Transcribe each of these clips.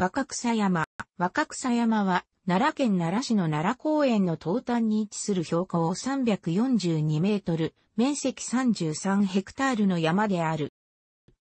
若草山。若草山は、奈良県奈良市の奈良公園の東端に位置する標高342メートル、面積33ヘクタールの山である。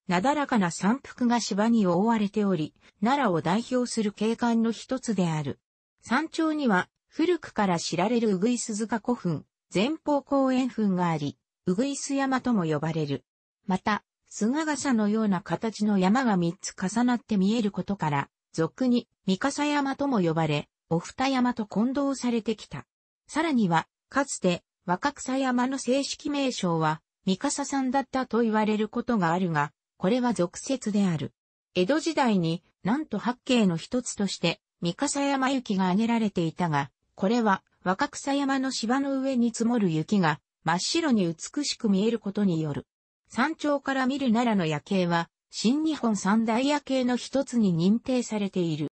なだらかな山腹が芝に覆われており、奈良を代表する景観の一つである。山頂には、古くから知られるうぐいす塚古墳、前方公園墳があり、うぐいす山とも呼ばれる。また、菅笠のような形の山が3つ重なって見えることから、俗に三笠山とも呼ばれ、お二山と混同されてきた。さらには、かつて若草山の正式名称は三笠山だったと言われることがあるが、これは俗説である。江戸時代になんと八景の一つとして三笠山雪が挙げられていたが、これは若草山の芝の上に積もる雪が真っ白に美しく見えることによる。山頂から見る奈良の夜景は新日本三大夜景の一つに認定されている。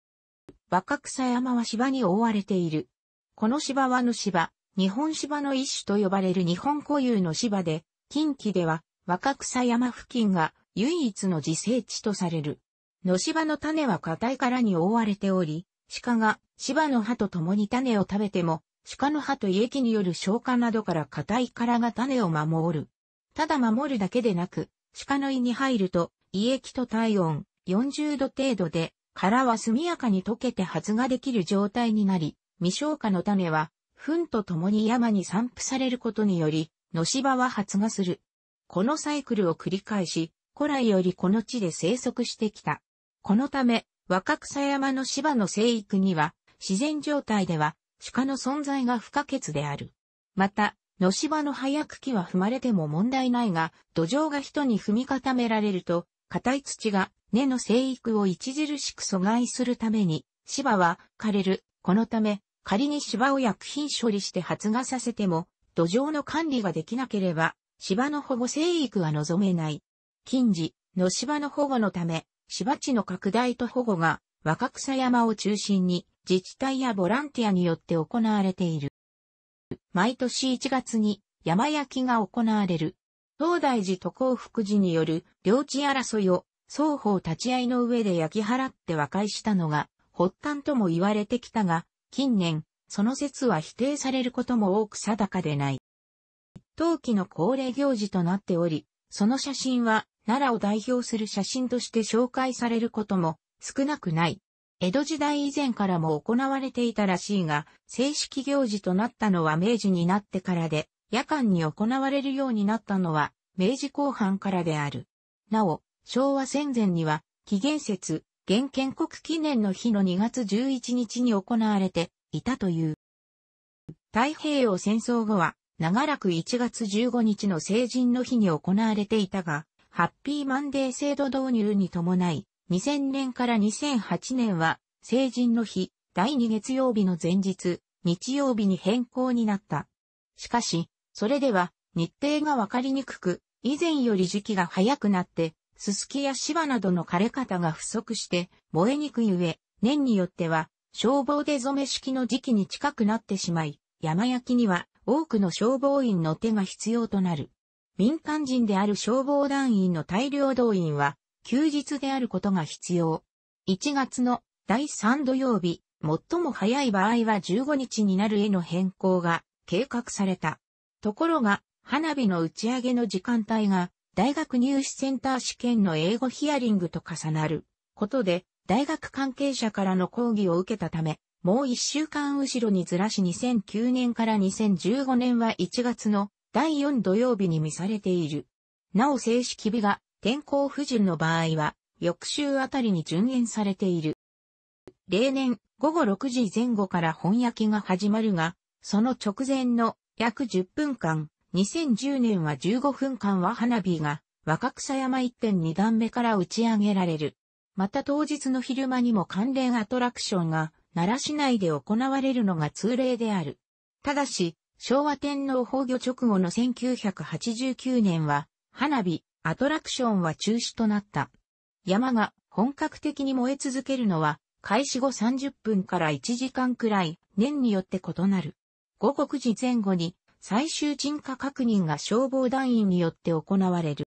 若草山は芝に覆われている。この芝はの芝、日本芝の一種と呼ばれる日本固有の芝で、近畿では若草山付近が唯一の自生地とされる。野芝の種は硬い殻に覆われており、鹿が芝の葉と共に種を食べても、鹿の葉と胃液による消化などから硬い殻が種を守る。ただ守るだけでなく、鹿の胃に入ると胃液と体温40度程度で、殻は速やかに溶けて発芽できる状態になり、未消化の種は、糞と共に山に散布されることにより、のし場は発芽する。このサイクルを繰り返し、古来よりこの地で生息してきた。このため、若草山の芝の生育には、自然状態では、鹿の存在が不可欠である。また、のし場の早茎は踏まれても問題ないが、土壌が人に踏み固められると、硬い土が根の生育を著しく阻害するために、芝は枯れる。このため、仮に芝を薬品処理して発芽させても、土壌の管理ができなければ、芝の保護生育は望めない。近時の芝の保護のため、芝地の拡大と保護が若草山を中心に自治体やボランティアによって行われている。毎年1月に山焼きが行われる。東大寺と幸福寺による領地争いを双方立ち合いの上で焼き払って和解したのが発端とも言われてきたが、近年、その説は否定されることも多く定かでない。陶器の恒例行事となっており、その写真は奈良を代表する写真として紹介されることも少なくない。江戸時代以前からも行われていたらしいが、正式行事となったのは明治になってからで、夜間に行われるようになったのは、明治後半からである。なお、昭和戦前には、紀元節、現建国記念の日の2月11日に行われていたという。太平洋戦争後は、長らく1月15日の成人の日に行われていたが、ハッピーマンデー制度導入に伴い、2000年から2008年は、成人の日、第2月曜日の前日、日曜日に変更になった。しかし、それでは日程がわかりにくく、以前より時期が早くなって、ススキや芝などの枯れ方が不足して燃えにくい上、年によっては消防で染め式の時期に近くなってしまい、山焼きには多くの消防員の手が必要となる。民間人である消防団員の大量動員は休日であることが必要。1月の第3土曜日、最も早い場合は15日になるへの変更が計画された。ところが、花火の打ち上げの時間帯が、大学入試センター試験の英語ヒアリングと重なることで、大学関係者からの講義を受けたため、もう一週間後ろにずらし2009年から2015年は1月の第4土曜日に見されている。なお正式日が天候不順の場合は、翌週あたりに順延されている。例年、午後6時前後から本焼きが始まるが、その直前の約10分間、2010年は15分間は花火が若草山1.2段目から打ち上げられる。また当日の昼間にも関連アトラクションが奈良市内で行われるのが通例である。ただし、昭和天皇崩御直後の1989年は、花火、アトラクションは中止となった。山が本格的に燃え続けるのは、開始後30分から1時間くらい、年によって異なる。午後9時前後に最終沈下確認が消防団員によって行われる。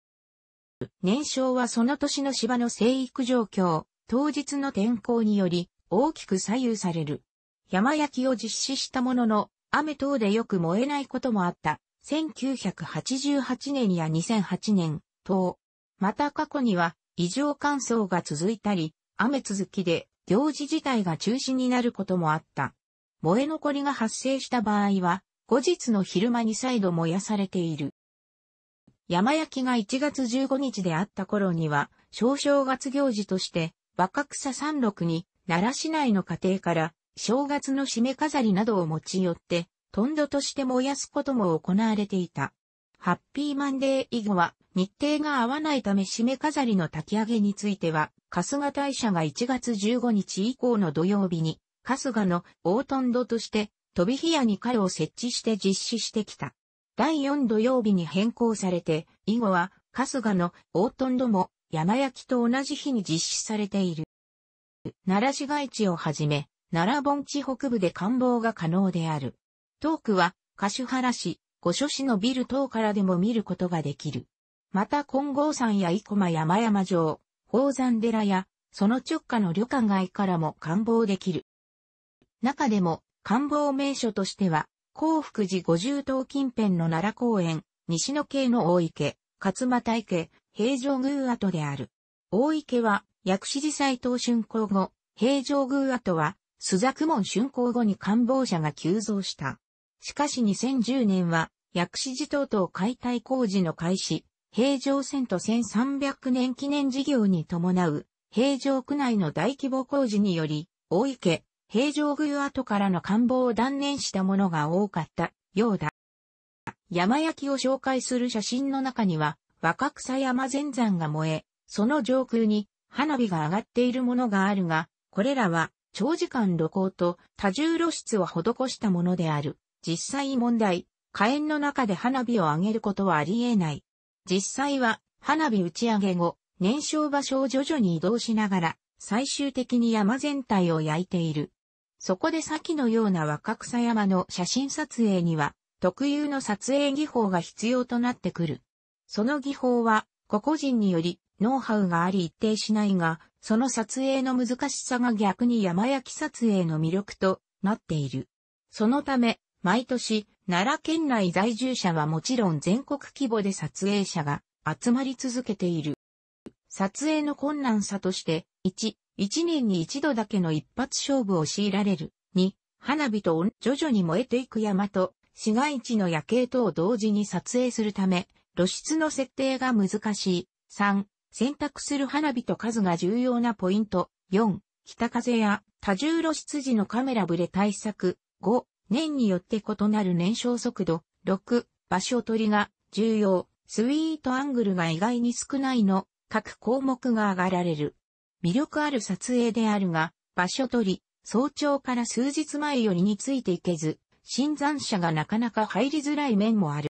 燃焼はその年の芝の生育状況、当日の天候により大きく左右される。山焼きを実施したものの、雨等でよく燃えないこともあった。1988年や2008年、等。また過去には異常乾燥が続いたり、雨続きで行事自体が中止になることもあった。燃え残りが発生した場合は、後日の昼間に再度燃やされている。山焼きが1月15日であった頃には、小正月行事として、若草山麓に、奈良市内の家庭から、正月の締め飾りなどを持ち寄って、トンドとして燃やすことも行われていた。ハッピーマンデー以後は、日程が合わないため締め飾りの焚き上げについては、春日大社が1月15日以降の土曜日に春日の大トンドとして、飛び火屋に彼を設置して実施してきた。第4土曜日に変更されて、以後は、春日の大トンドも、山焼きと同じ日に実施されている。奈良市街地をはじめ、奈良盆地北部で観望が可能である。遠くは、柏原市、御所市のビル等からでも見ることができる。また金剛山や生駒山山城、宝山寺や、その直下の旅館街からも観望できる。中でも、官房名所としては、幸福寺五重塔近辺の奈良公園、西野系の大池、勝又池、平城宮跡である。大池は、薬師寺斎藤竣工後、平城宮跡は、朱雀門竣工後に官房者が急増した。しかし2010年は、薬師寺等々解体工事の開始、平城線と1300年記念事業に伴う、平城区内の大規模工事により、大池、平城宮跡からの官房を断念したものが多かったようだ。山焼きを紹介する写真の中には、若草山全山が燃え、その上空に花火が上がっているものがあるが、これらは長時間露光と多重露出を施したものである。実際問題、火炎の中で花火を上げることはあり得ない。実際は花火打ち上げ後、燃焼場所を徐々に移動しながら、最終的に山全体を焼いている。そこで先のような若草山の写真撮影には、特有の撮影技法が必要となってくる。その技法は、個々人により、ノウハウがあり一定しないが、その撮影の難しさが逆に山焼き撮影の魅力となっている。そのため、毎年、奈良県内在住者はもちろん全国規模で撮影者が集まり続けている。撮影の困難さとして、1、一年に一度だけの一発勝負を強いられる。二、花火と徐々に燃えていく山と、市街地の夜景とを同時に撮影するため、露出の設定が難しい。三、選択する花火と数が重要なポイント。四、北風や多重露出時のカメラブレ対策。五、年によって異なる燃焼速度。六、場所取りが重要。スイートアングルが意外に少ないの、各項目が上がられる。魅力ある撮影であるが、場所取り、早朝から数日前よりについていけず、新山者がなかなか入りづらい面もある。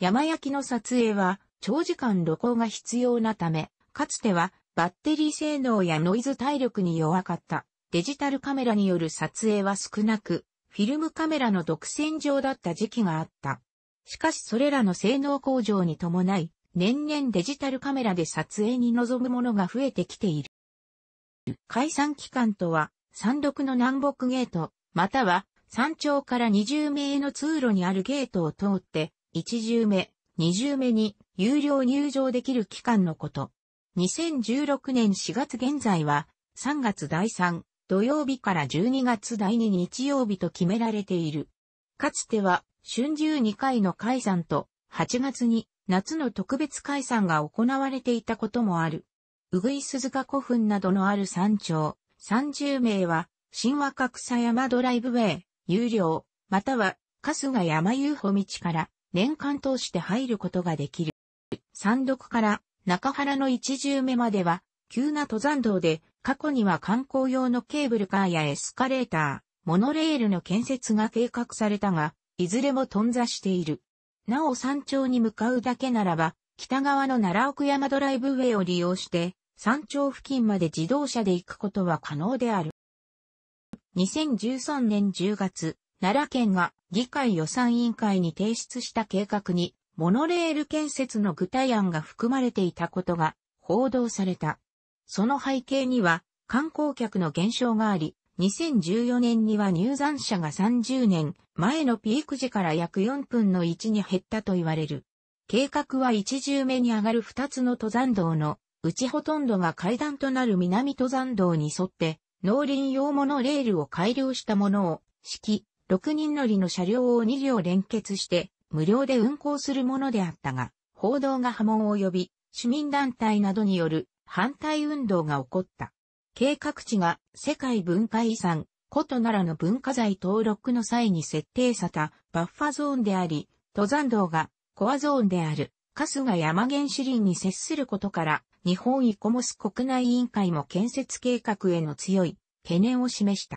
山焼きの撮影は長時間露光が必要なため、かつてはバッテリー性能やノイズ体力に弱かったデジタルカメラによる撮影は少なく、フィルムカメラの独占上だった時期があった。しかしそれらの性能向上に伴い、年々デジタルカメラで撮影に臨むものが増えてきている。解散期間とは、山麓の南北ゲート、または山頂から20名の通路にあるゲートを通って、1重目、2重目に有料入場できる期間のこと。2016年4月現在は、3月第3土曜日から12月第2日曜日と決められている。かつては、春秋2回の解散と、8月に夏の特別解散が行われていたこともある。うぐい鈴鹿古墳などのある山頂、30名は、神話格差山ドライブウェイ、有料、または、春日山遊歩道から、年間通して入ることができる。山麓から中原の一重目までは、急な登山道で、過去には観光用のケーブルカーやエスカレーター、モノレールの建設が計画されたが、いずれも頓挫している。なお山頂に向かうだけならば、北側の奈良奥山ドライブウェイを利用して、山頂付近まで自動車で行くことは可能である。2013年10月、奈良県が議会予算委員会に提出した計画に、モノレール建設の具体案が含まれていたことが報道された。その背景には、観光客の減少があり、2014年には入山者が30年前のピーク時から約4分の1に減ったと言われる。計画は一重目に上がる2つの登山道のうちほとんどが階段となる南登山道に沿って、農林用モノレールを改良したものを、式、6人乗りの車両を2両連結して、無料で運行するものであったが、報道が波紋を呼び、市民団体などによる反対運動が起こった。計画地が世界文化遺産、古都奈良の文化財登録の際に設定されたバッファゾーンであり、登山道がコアゾーンである、春日山原市林に接することから、日本イコモス国内委員会も建設計画への強い懸念を示した。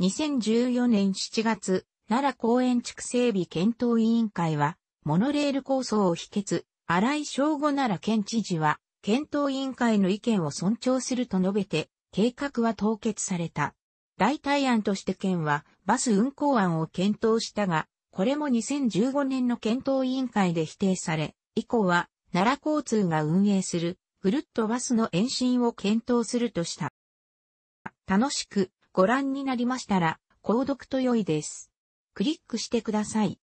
2014年7月、奈良公園地区整備検討委員会は、モノレール構想を否決、荒井正吾奈良県知事は、検討委員会の意見を尊重すると述べて、計画は凍結された。代替案として県は、バス運行案を検討したが、これも2015年の検討委員会で否定され、以降は、奈良交通が運営するぐるっとバスの延伸を検討するとした。楽しくご覧になりましたら、購読と良いです。クリックしてください。